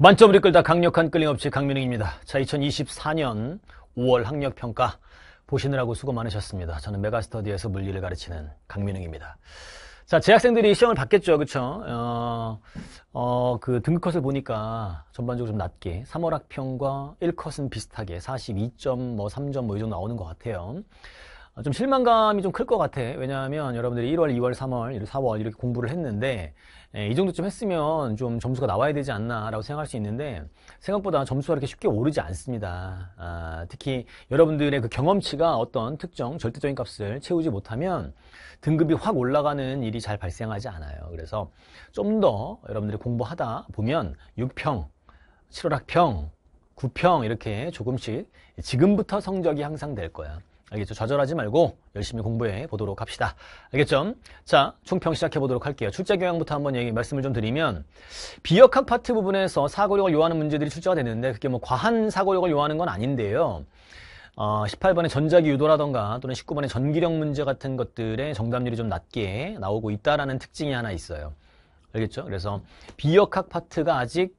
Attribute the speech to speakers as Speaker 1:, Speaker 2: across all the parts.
Speaker 1: 만점을 이끌다 강력한 끌림없이 강민웅입니다. 자, 2024년 5월 학력평가 보시느라고 수고 많으셨습니다. 저는 메가스터디에서 물리를 가르치는 강민웅입니다. 자, 재학생들이 시험을 받겠죠, 그쵸? 어, 어, 그 등급컷을 보니까 전반적으로 좀 낮게 3월 학평과 1컷은 비슷하게 42점, 뭐 3점 뭐 이 정도 나오는 것 같아요. 어, 좀 실망감이 좀 클 것 같아. 왜냐하면 여러분들이 1월, 2월, 3월, 4월 이렇게 공부를 했는데 예, 이 정도쯤 했으면 좀 점수가 나와야 되지 않나라고 생각할 수 있는데 생각보다 점수가 이렇게 쉽게 오르지 않습니다. 아, 특히 여러분들의 그 경험치가 어떤 특정 절대적인 값을 채우지 못하면 등급이 확 올라가는 일이 잘 발생하지 않아요. 그래서 좀 더 여러분들이 공부하다 보면 6평, 7월 학평, 9평 이렇게 조금씩 지금부터 성적이 향상될 거야. 알겠죠? 좌절하지 말고 열심히 공부해 보도록 합시다. 알겠죠? 자, 총평 시작해 보도록 할게요. 출제 경향부터 한번 얘기, 말씀을 좀 드리면, 비역학 파트 부분에서 사고력을 요하는 문제들이 출제가 되는데, 그게 뭐 과한 사고력을 요하는 건 아닌데요. 어, 18번의 전자기 유도라던가 또는 19번의 전기력 문제 같은 것들의 정답률이 좀 낮게 나오고 있다라는 특징이 하나 있어요. 알겠죠? 그래서 비역학 파트가 아직 좀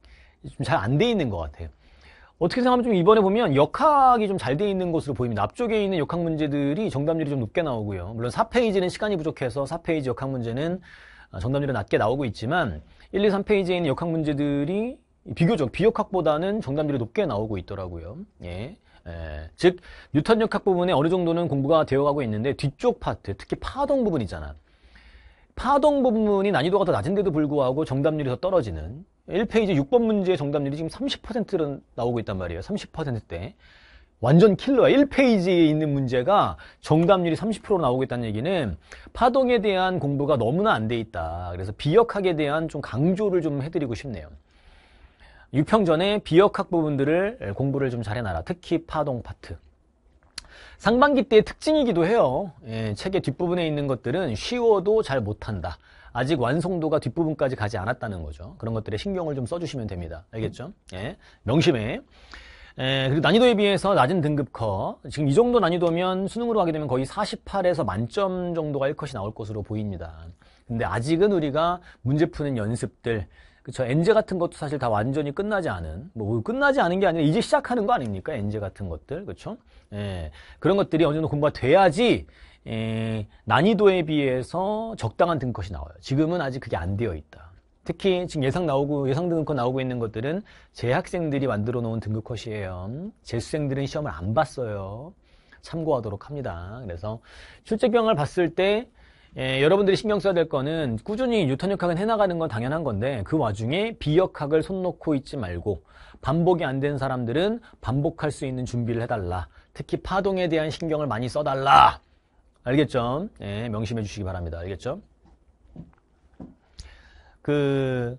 Speaker 1: 잘 안 돼 있는 것 같아요. 어떻게 생각하면 좀 이번에 보면 역학이 좀 잘 돼 있는 것으로 보입니다. 앞쪽에 있는 역학 문제들이 정답률이 좀 높게 나오고요. 물론 4페이지는 시간이 부족해서 4페이지 역학 문제는 어, 정답률이 낮게 나오고 있지만 1, 2, 3페이지에 있는 역학 문제들이 비교적 비역학보다는 정답률이 높게 나오고 있더라고요. 예. 예. 즉 뉴턴 역학 부분에 어느 정도는 공부가 되어가고 있는데 뒤쪽 파트, 특히 파동 부분 있잖아. 요 파동 부분이 난이도가 더 낮은데도 불구하고 정답률이 더 떨어지는 1페이지 6번 문제의 정답률이 지금 30%로 나오고 있단 말이에요. 30%대. 완전 킬러야. 1페이지에 있는 문제가 정답률이 30%로 나오고 있다는 얘기는 파동에 대한 공부가 너무나 안 돼 있다. 그래서 비역학에 대한 좀 강조를 좀 해드리고 싶네요. 6평 전에 비역학 부분들을 공부를 좀 잘해놔라. 특히 파동 파트. 상반기 때의 특징이기도 해요. 예, 책의 뒷부분에 있는 것들은 쉬워도 잘 못한다. 아직 완성도가 뒷부분까지 가지 않았다는 거죠. 그런 것들에 신경을 좀 써주시면 됩니다. 알겠죠? 예, 명심해. 예, 그리고 난이도에 비해서 낮은 등급커 지금 이 정도 난이도면 수능으로 가게 되면 거의 48에서 만점 정도가 1컷이 나올 것으로 보입니다. 근데 아직은 우리가 문제 푸는 연습들, 그쵸 엔제 같은 것도 사실 다 완전히 끝나지 않은 뭐, 뭐 끝나지 않은 게 아니라 이제 시작하는 거 아닙니까 엔제 같은 것들 그쵸 예 그런 것들이 어느 정도 공부가 돼야지 예, 난이도에 비해서 적당한 등컷이 나와요 지금은 아직 그게 안 되어 있다 특히 지금 예상 나오고 예상 등급컷 나오고 있는 것들은 재학생들이 만들어 놓은 등급컷이에요 재수생들은 시험을 안 봤어요 참고하도록 합니다 그래서 출제병을 봤을 때 예, 여러분들이 신경 써야 될 거는 꾸준히 유턴 역학은 해나가는 건 당연한 건데 그 와중에 비역학을 손 놓고 있지 말고 반복이 안 된 사람들은 반복할 수 있는 준비를 해달라. 특히 파동에 대한 신경을 많이 써달라. 알겠죠? 예, 명심해 주시기 바랍니다. 알겠죠? 그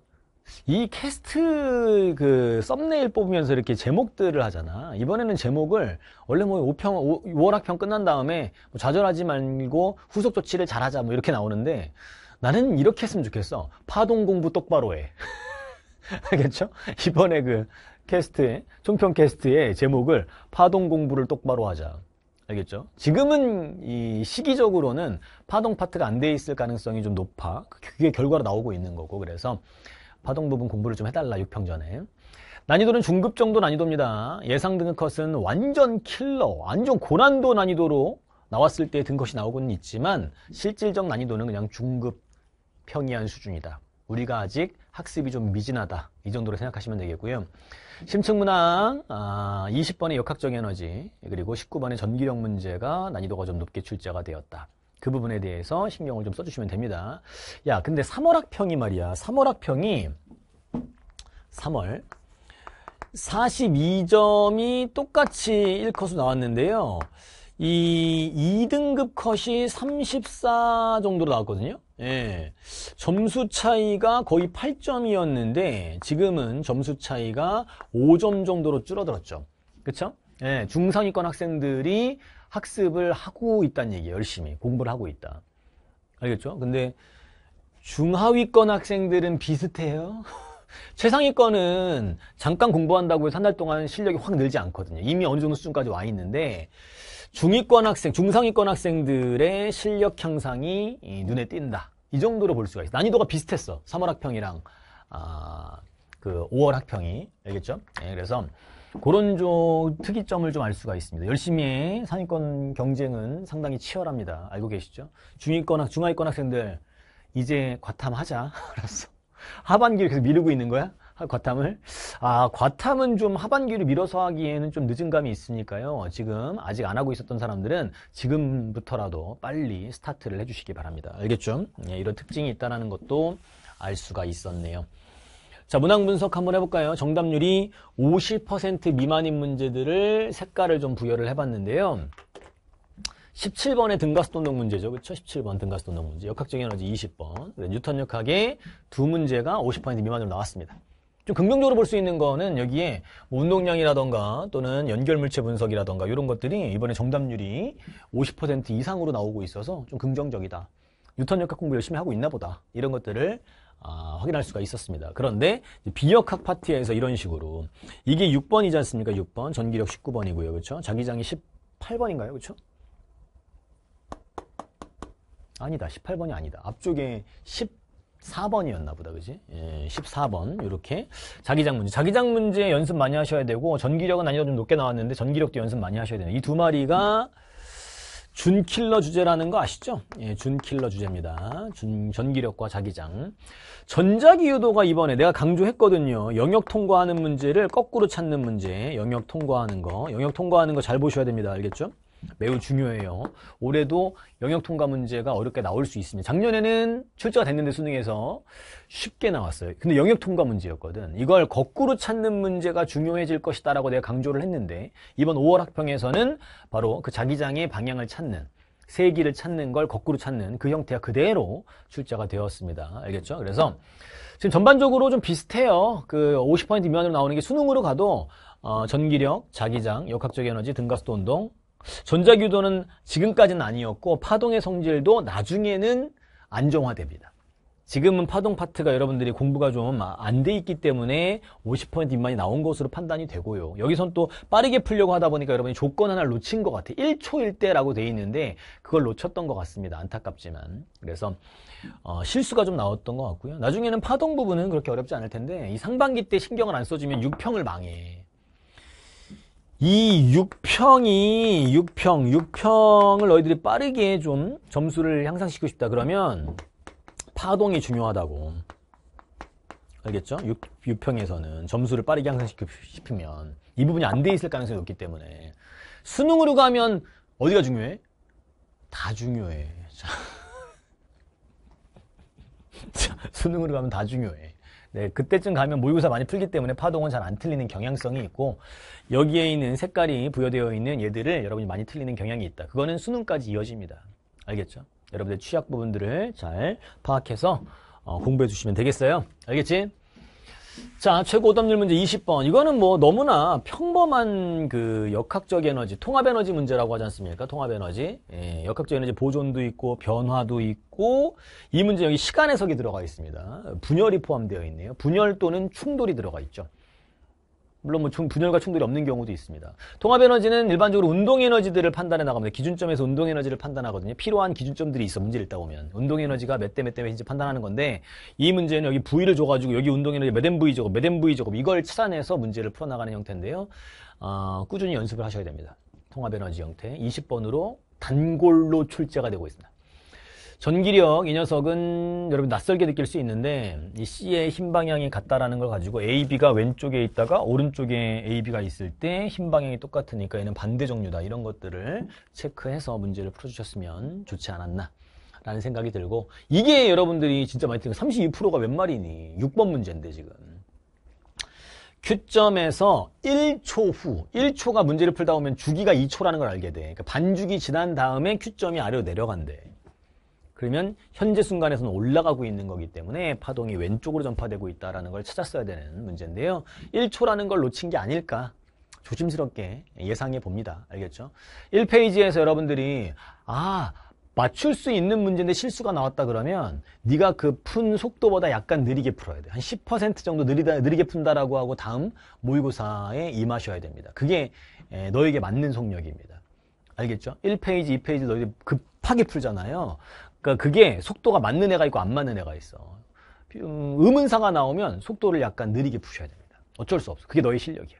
Speaker 1: 이 캐스트 그 썸네일 뽑으면서 이렇게 제목들을 하잖아. 이번에는 제목을 원래 뭐 5평, 5월 학평 끝난 다음에 뭐 좌절하지 말고 후속 조치를 잘하자 뭐 이렇게 나오는데 나는 이렇게 했으면 좋겠어. 파동 공부 똑바로 해. 알겠죠? 이번에 그 캐스트에, 총평 캐스트의 제목을 파동 공부를 똑바로 하자. 알겠죠? 지금은 이 시기적으로는 파동 파트가 안 돼 있을 가능성이 좀 높아. 그게 결과로 나오고 있는 거고. 그래서 파동 부분 공부를 좀 해달라 6평 전에 난이도는 중급 정도 난이도입니다 예상 등급컷은 완전 킬러 완전 고난도 난이도로 나왔을 때 등컷이 나오고는 있지만 실질적 난이도는 그냥 중급 평이한 수준이다 우리가 아직 학습이 좀 미진하다 이 정도로 생각하시면 되겠고요 심층문항 아, 20번의 역학적 에너지 그리고 19번의 전기력 문제가 난이도가 좀 높게 출제가 되었다 그 부분에 대해서 신경을 좀 써주시면 됩니다. 야, 근데 3월 학평이 말이야. 3월 학평이 3월 42점이 똑같이 1컷으로 나왔는데요. 이 2등급 컷이 34 정도로 나왔거든요. 예. 점수 차이가 거의 8점이었는데 지금은 점수 차이가 5점 정도로 줄어들었죠. 그쵸? 예, 중상위권 학생들이 학습을 하고 있다는 얘기예요. 열심히 공부를 하고 있다. 알겠죠? 근데 중하위권 학생들은 비슷해요. 최상위권은 잠깐 공부한다고 해서 한 달 동안 실력이 확 늘지 않거든요. 이미 어느 정도 수준까지 와 있는데 중위권 학생, 중상위권 학생들의 실력 향상이 눈에 띈다. 이 정도로 볼 수가 있어. 난이도가 비슷했어. 3월 학평이랑 아, 그 5월 학평이 알겠죠? 네, 그래서 그런 특이점을 좀 알 수가 있습니다. 열심히 상위권 경쟁은 상당히 치열합니다. 알고 계시죠? 중위권, 학 중하위권 학생들 이제 과탐하자. 알았어. 하반기를 계속 미루고 있는 거야? 과탐을? 아, 과탐은 좀하반기를 밀어서 하기에는 좀 늦은 감이 있으니까요. 지금 아직 안 하고 있었던 사람들은 지금부터라도 빨리 스타트를 해주시기 바랍니다. 알겠죠? 예, 이런 특징이 있다는 것도 알 수가 있었네요. 자, 문항 분석 한번 해볼까요? 정답률이 50% 미만인 문제들을 색깔을 좀 부여를 해봤는데요. 17번의 등가수 돈독 문제죠. 그렇죠? 17번 등가수 돈독 문제. 역학적 에너지 20번. 뉴턴 역학의 두 문제가 50% 미만으로 나왔습니다. 좀 긍정적으로 볼 수 있는 거는 여기에 뭐 운동량이라던가 또는 연결물체 분석이라던가 이런 것들이 이번에 정답률이 50% 이상으로 나오고 있어서 좀 긍정적이다. 뉴턴 역학 공부 열심히 하고 있나 보다. 이런 것들을 아, 확인할 수가 있었습니다. 그런데 비역학 파티에서 이런 식으로 이게 6번이지 않습니까? 6번 전기력 19번이고요. 그렇죠? 자기장이 18번인가요? 그렇죠? 아니다. 18번이 아니다. 앞쪽에 14번이었나 보다. 그지? 예, 14번. 이렇게 자기장 문제. 자기장 문제 연습 많이 하셔야 되고 전기력은 난이도좀 높게 나왔는데 전기력도 연습 많이 하셔야 되는 이 두 마리가 음. 준킬러 주제라는 거 아시죠? 예, 준킬러 주제입니다. 준, 전기력과 자기장. 전자기유도가 이번에 내가 강조했거든요. 영역 통과하는 문제를 거꾸로 찾는 문제. 영역 통과하는 거. 영역 통과하는 거 잘 보셔야 됩니다. 알겠죠? 매우 중요해요. 올해도 영역 통과 문제가 어렵게 나올 수 있습니다. 작년에는 출제가 됐는데 수능에서 쉽게 나왔어요. 근데 영역 통과 문제였거든. 이걸 거꾸로 찾는 문제가 중요해질 것이다라고 내가 강조를 했는데 이번 5월 학평에서는 바로 그 자기장의 방향을 찾는 세기를 찾는 걸 거꾸로 찾는 그 형태가 그대로 출제가 되었습니다. 알겠죠? 그래서 지금 전반적으로 좀 비슷해요. 그 50% 미만으로 나오는 게 수능으로 가도 어, 전기력, 자기장, 역학적 에너지, 등가수도 운동, 전자기도는 지금까지는 아니었고 파동의 성질도 나중에는 안정화됩니다. 지금은 파동 파트가 여러분들이 공부가 좀 안 돼 있기 때문에 50% 미만이 나온 것으로 판단이 되고요. 여기선 또 빠르게 풀려고 하다 보니까 여러분이 조건 하나 놓친 것 같아요. 1초일 때라고 돼 있는데 그걸 놓쳤던 것 같습니다. 안타깝지만. 그래서 어, 실수가 좀 나왔던 것 같고요. 나중에는 파동 부분은 그렇게 어렵지 않을 텐데 이 상반기 때 신경을 안 써주면 6평을 망해. 이 6평이 6평 6평을 너희들이 빠르게 좀 점수를 향상시키고 싶다 그러면 파동이 중요하다고 알겠죠? 6, 평에서는 점수를 빠르게 향상시키고 싶으면 이 부분이 안 돼 있을 가능성이 높기 때문에 수능으로 가면 어디가 중요해? 다 중요해 자, 수능으로 가면 다 중요해 네, 그때쯤 가면 모의고사 많이 풀기 때문에 파동은 잘 안 틀리는 경향성이 있고 여기에 있는 색깔이 부여되어 있는 얘들을 여러분이 많이 틀리는 경향이 있다. 그거는 수능까지 이어집니다. 알겠죠? 여러분들 취약 부분들을 잘 파악해서 어, 공부해 주시면 되겠어요. 알겠지? 자, 최고오답률 문제 20번. 이거는 뭐 너무나 평범한 그 역학적 에너지, 통합 에너지 문제라고 하지 않습니까? 통합 에너지. 예, 역학적 에너지 보존도 있고, 변화도 있고, 이 문제 여기 시간 해석이 들어가 있습니다. 분열이 포함되어 있네요. 분열 또는 충돌이 들어가 있죠. 물론 뭐 분열과 충돌이 없는 경우도 있습니다. 통합에너지는 일반적으로 운동에너지들을 판단해 나갑니다. 기준점에서 운동에너지를 판단하거든요. 필요한 기준점들이 있어 문제를 읽다 보면. 운동에너지가 몇 대 몇대 몇인지 판단하는 건데 이 문제는 여기 부위를 줘가지고 여기 운동에너지 몇 MV 조금 몇 MV 조금 이걸 찾아내서 문제를 풀어나가는 형태인데요. 어, 꾸준히 연습을 하셔야 됩니다. 통합에너지 형태 20번으로 단골로 출제가 되고 있습니다. 전기력 이 녀석은 여러분 낯설게 느낄 수 있는데 이 C의 힘 방향이 같다라는 걸 가지고 AB가 왼쪽에 있다가 오른쪽에 AB가 있을 때힘 방향이 똑같으니까 얘는 반대 종류다 이런 것들을 체크해서 문제를 풀어주셨으면 좋지 않았나 라는 생각이 들고 이게 여러분들이 진짜 많이 듣는 32%가 웬 말이니 6번 문제인데 지금 Q점에서 1초 후, 1초가 문제를 풀다 보면 주기가 2초라는 걸 알게 돼. 그러니까 반주기 지난 다음에 Q점이 아래로 내려간대. 그러면 현재 순간에서는 올라가고 있는 거기 때문에 파동이 왼쪽으로 전파되고 있다는 걸 찾았어야 되는 문제인데요. 1초라는 걸 놓친 게 아닐까 조심스럽게 예상해 봅니다. 알겠죠? 1페이지에서 여러분들이 아 맞출 수 있는 문제인데 실수가 나왔다 그러면 네가 그 푼 속도보다 약간 느리게 풀어야 돼. 한 10% 정도 느리다, 느리게 푼다라고 하고 다음 모의고사에 임하셔야 됩니다. 그게 너에게 맞는 속력입니다. 알겠죠? 1페이지, 2페이지 너희들 급하게 풀잖아요. 그러니까 그게 속도가 맞는 애가 있고 안 맞는 애가 있어. 음운상가 나오면 속도를 약간 느리게 푸셔야 됩니다. 어쩔 수 없어. 그게 너의 실력이야.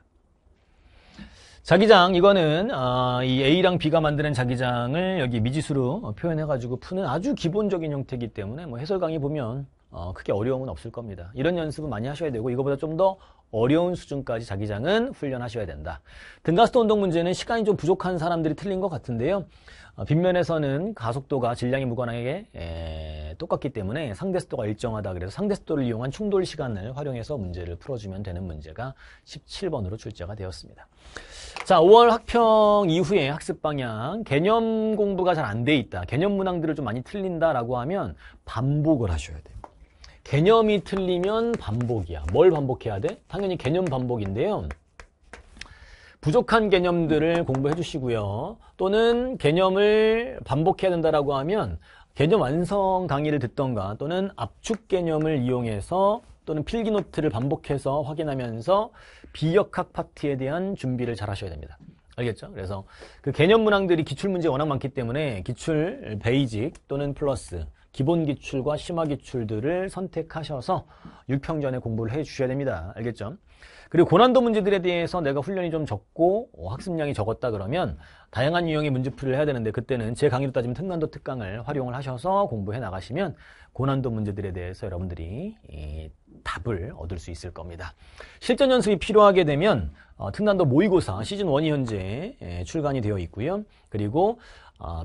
Speaker 1: 자기장 이거는 아, 이 A랑 B가 만드는 자기장을 여기 미지수로 표현해가지고 푸는 아주 기본적인 형태이기 때문에 뭐 해설 강의 보면 어, 크게 어려움은 없을 겁니다. 이런 연습은 많이 하셔야 되고 이거보다 좀 더 어려운 수준까지 자기장은 훈련하셔야 된다. 등가스도 운동 문제는 시간이 좀 부족한 사람들이 틀린 것 같은데요. 어, 빗면에서는 가속도가 질량이 무관하게 에, 똑같기 때문에 상대속도가 일정하다 그래서 상대속도를 이용한 충돌 시간을 활용해서 문제를 풀어주면 되는 문제가 17번으로 출제가 되었습니다. 자, 5월 학평 이후에 학습 방향 개념 공부가 잘 안 돼 있다. 개념 문항들을 좀 많이 틀린다라고 하면 반복을 하셔야 됩니다. 개념이 틀리면 반복이야. 뭘 반복해야 돼? 당연히 개념 반복인데요. 부족한 개념들을 공부해 주시고요. 또는 개념을 반복해야 된다라고 하면 개념 완성 강의를 듣던가 또는 압축 개념을 이용해서 또는 필기노트를 반복해서 확인하면서 비역학 파트에 대한 준비를 잘 하셔야 됩니다. 알겠죠? 그래서 그 개념 문항들이 기출 문제 워낙 많기 때문에 기출 베이직 또는 플러스 기본 기출과 심화 기출들을 선택하셔서 6평 전에 공부를 해 주셔야 됩니다. 알겠죠? 그리고 고난도 문제들에 대해서 내가 훈련이 좀 적고 학습량이 적었다 그러면 다양한 유형의 문제풀이를 해야 되는데 그때는 제 강의로 따지면 특난도 특강을 활용을 하셔서 공부해 나가시면 고난도 문제들에 대해서 여러분들이 답을 얻을 수 있을 겁니다. 실전 연습이 필요하게 되면 어, 특난도 모의고사 시즌 1이 현재 출간이 되어 있고요. 그리고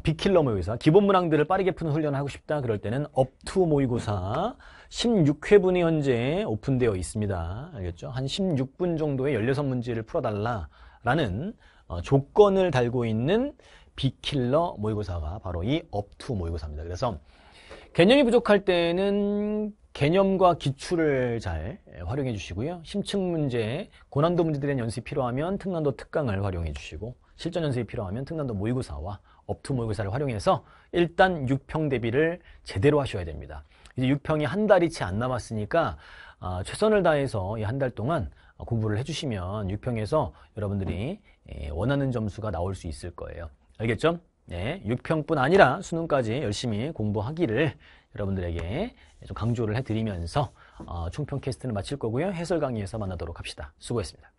Speaker 1: 비킬러 아, 모의고사, 기본 문항들을 빠르게 푸는 훈련을 하고 싶다 그럴 때는 업투 모의고사 16회분이 현재 오픈되어 있습니다. 알겠죠? 한 16분 정도의 16문제를 풀어달라라는 어, 조건을 달고 있는 비킬러 모의고사가 바로 이 업투 모의고사입니다. 그래서 개념이 부족할 때는 개념과 기출을 잘 활용해 주시고요. 심층 문제, 고난도 문제들에 연습이 필요하면 특난도 특강을 활용해 주시고 실전 연습이 필요하면 특난도 모의고사와 업투 모의고사를 활용해서 일단 6평 대비를 제대로 하셔야 됩니다. 이제 6평이 한 달이 채 안 남았으니까 아, 최선을 다해서 이 한 달 동안 공부를 해주시면 6평에서 여러분들이 예, 원하는 점수가 나올 수 있을 거예요. 알겠죠? 네, 6평뿐 아니라 수능까지 열심히 공부하기를 여러분들에게 좀 강조를 해드리면서 어, 총평 캐스트는 마칠 거고요. 해설 강의에서 만나도록 합시다. 수고했습니다.